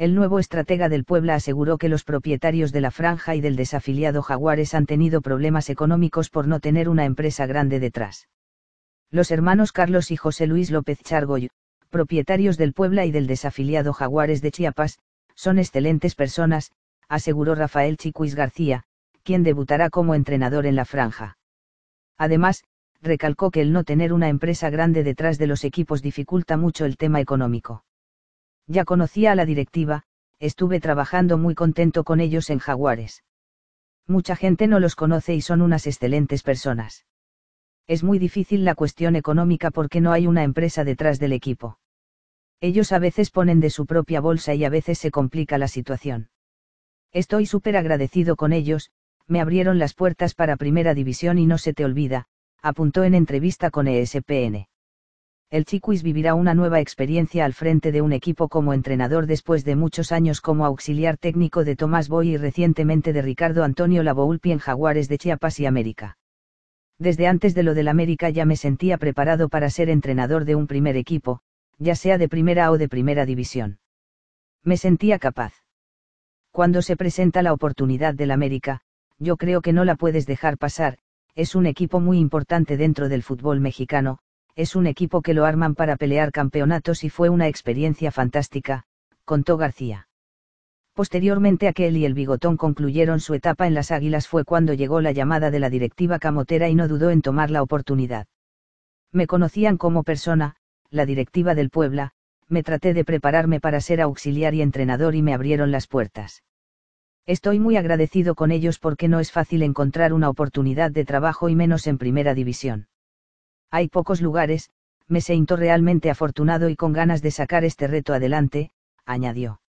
el nuevo estratega del Puebla aseguró que los propietarios de la franja y del desafiliado Jaguares han tenido problemas económicos por no tener una empresa grande detrás. Los hermanos Carlos y José Luis López Chargoy, propietarios del Puebla y del desafiliado Jaguares de Chiapas, son excelentes personas, aseguró Rafael Chicuis García, quien debutará como entrenador en la franja. Además, recalcó que el no tener una empresa grande detrás de los equipos dificulta mucho el tema económico. Ya conocía a la directiva, estuve trabajando muy contento con ellos en Jaguares. Mucha gente no los conoce y son unas excelentes personas. Es muy difícil la cuestión económica porque no hay una empresa detrás del equipo. Ellos a veces ponen de su propia bolsa y a veces se complica la situación. Estoy súper agradecido con ellos, me abrieron las puertas para Primera División y no se te olvida, apuntó en entrevista con ESPN el Chiquis vivirá una nueva experiencia al frente de un equipo como entrenador después de muchos años como auxiliar técnico de Tomás Boy y recientemente de Ricardo Antonio Lavoulpi en Jaguares de Chiapas y América. Desde antes de lo del América ya me sentía preparado para ser entrenador de un primer equipo, ya sea de primera o de primera división. Me sentía capaz. Cuando se presenta la oportunidad del América, yo creo que no la puedes dejar pasar, es un equipo muy importante dentro del fútbol mexicano, es un equipo que lo arman para pelear campeonatos y fue una experiencia fantástica, contó García. Posteriormente a que él y el Bigotón concluyeron su etapa en las Águilas fue cuando llegó la llamada de la directiva camotera y no dudó en tomar la oportunidad. Me conocían como persona, la directiva del Puebla, me traté de prepararme para ser auxiliar y entrenador y me abrieron las puertas. Estoy muy agradecido con ellos porque no es fácil encontrar una oportunidad de trabajo y menos en primera división. Hay pocos lugares, me siento realmente afortunado y con ganas de sacar este reto adelante, añadió.